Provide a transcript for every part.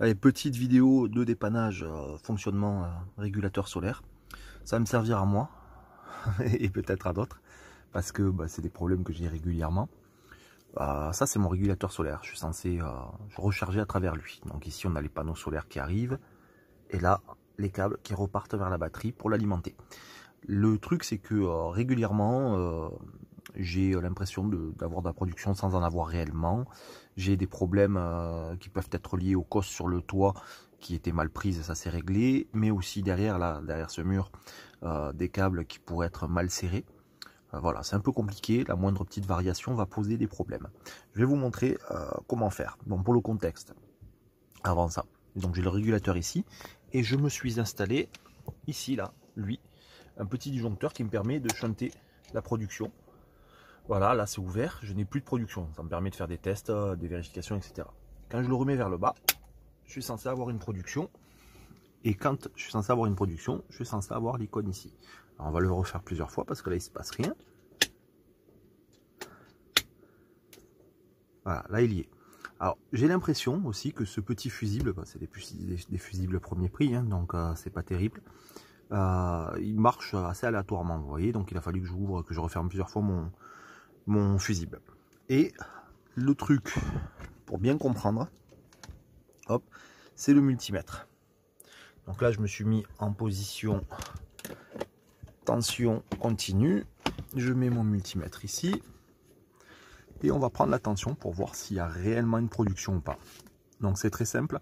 Allez, petite vidéo de dépannage, euh, fonctionnement euh, régulateur solaire. Ça va me servir à moi et peut-être à d'autres parce que bah, c'est des problèmes que j'ai régulièrement. Bah, ça, c'est mon régulateur solaire. Je suis censé euh, recharger à travers lui. Donc ici, on a les panneaux solaires qui arrivent et là, les câbles qui repartent vers la batterie pour l'alimenter. Le truc, c'est que régulièrement, j'ai euh, l'impression d'avoir de, la production sans en avoir réellement. J'ai des problèmes euh, qui peuvent être liés aux cos sur le toit qui étaient mal prises, ça s'est réglé, mais aussi derrière derrière ce mur, euh, des câbles qui pourraient être mal serrés. voilà, c'est un peu compliqué, la moindre petite variation va poser des problèmes. Je vais vous montrer comment faire. pour le contexte, avant ça, donc j'ai le régulateur ici, et je me suis installé ici, là, lui, un petit disjoncteur qui me permet de chanter la production voilà, là c'est ouvert, je n'ai plus de production. Ça me permet de faire des tests, euh, des vérifications, etc. Quand je le remets vers le bas, je suis censé avoir une production. Et quand je suis censé avoir une production, je suis censé avoir l'icône ici. Alors on va le refaire plusieurs fois parce que là il ne se passe rien. Voilà, là il y est. Alors j'ai l'impression aussi que ce petit fusible, bah, c'est des, fusibles premier prix, hein, donc euh, c'est pas terrible. Euh, il marche assez aléatoirement, vous voyez, donc il a fallu que j'ouvre, que je referme plusieurs fois mon, mon fusible. Et le truc, pour bien comprendre, hop, c'est le multimètre. Donc là, je me suis mis en position tension continue. Je mets mon multimètre ici. Et on va prendre la tension pour voir s'il y a réellement une production ou pas. Donc c'est très simple.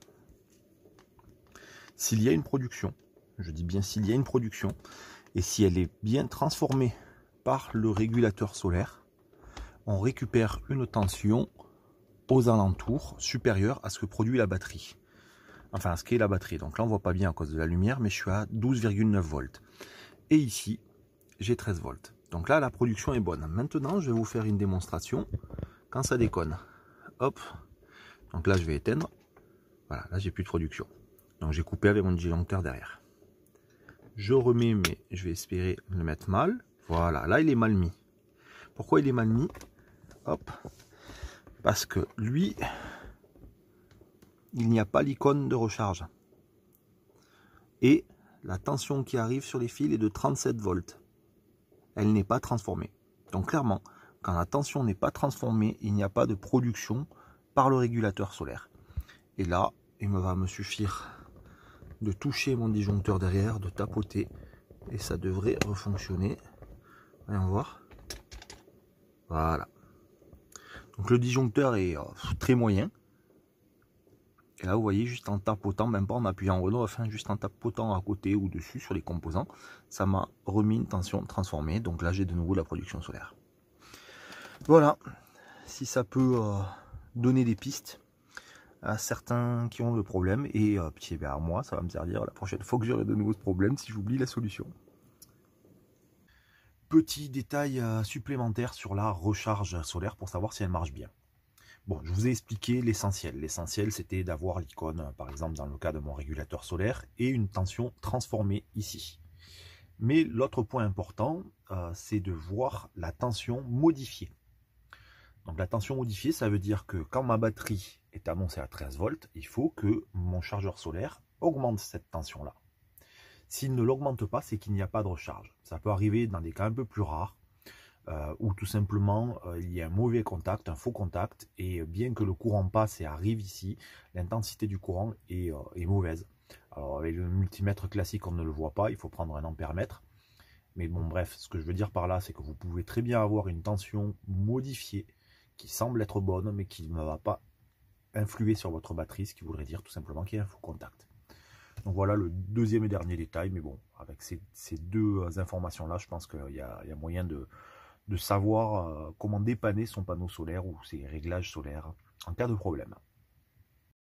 S'il y a une production, je dis bien s'il y a une production, et si elle est bien transformée par le régulateur solaire, on récupère une tension aux alentours supérieure à ce que produit la batterie. Enfin, à ce qu'est la batterie. Donc là, on voit pas bien à cause de la lumière, mais je suis à 12,9 volts. Et ici, j'ai 13 volts. Donc là, la production est bonne. Maintenant, je vais vous faire une démonstration quand ça déconne. Hop. Donc là, je vais éteindre. Voilà, là, j'ai plus de production. Donc j'ai coupé avec mon disjoncteur derrière. Je remets, mais je vais espérer le mettre mal. Voilà, là, il est mal mis. Pourquoi il est mal mis Hop. Parce que lui, il n'y a pas l'icône de recharge. Et la tension qui arrive sur les fils est de 37 volts. Elle n'est pas transformée. Donc clairement, quand la tension n'est pas transformée, il n'y a pas de production par le régulateur solaire. Et là, il me va me suffire de toucher mon disjoncteur derrière, de tapoter, et ça devrait refonctionner. Voyons voir. Voilà. Donc le disjoncteur est euh, très moyen. Et là, vous voyez, juste en tapotant, même pas en appuyant en haut, juste en tapotant à côté ou dessus sur les composants, ça m'a remis une tension transformée. Donc là, j'ai de nouveau la production solaire. Voilà, si ça peut euh, donner des pistes à certains qui ont le problème. Et euh, puis, moi, ça va me servir la prochaine fois que j'aurai de nouveau ce problème si j'oublie la solution petit détail euh, supplémentaire sur la recharge solaire pour savoir si elle marche bien. Bon, je vous ai expliqué l'essentiel. L'essentiel, c'était d'avoir l'icône, euh, par exemple dans le cas de mon régulateur solaire, et une tension transformée ici. Mais l'autre point important, euh, c'est de voir la tension modifiée. Donc la tension modifiée, ça veut dire que quand ma batterie est annoncée à 13 volts, il faut que mon chargeur solaire augmente cette tension-là. S'il ne l'augmente pas, c'est qu'il n'y a pas de recharge. Ça peut arriver dans des cas un peu plus rares, euh, où tout simplement euh, il y a un mauvais contact, un faux contact, et bien que le courant passe et arrive ici, l'intensité du courant euh, est, mauvaise. Alors avec le multimètre classique on ne le voit pas, il faut prendre un ampèremètre. Mais bon bref, ce que je veux dire par là, c'est que vous pouvez très bien avoir une tension modifiée qui semble être bonne, mais qui ne va pas influer sur votre batterie, ce qui voudrait dire tout simplement qu'il y a un faux contact voilà le deuxième et dernier détail, mais bon, avec ces, deux euh, informations-là, je pense qu'il y, a moyen de savoir euh, comment dépanner son panneau solaire ou ses réglages solaires en cas de problème.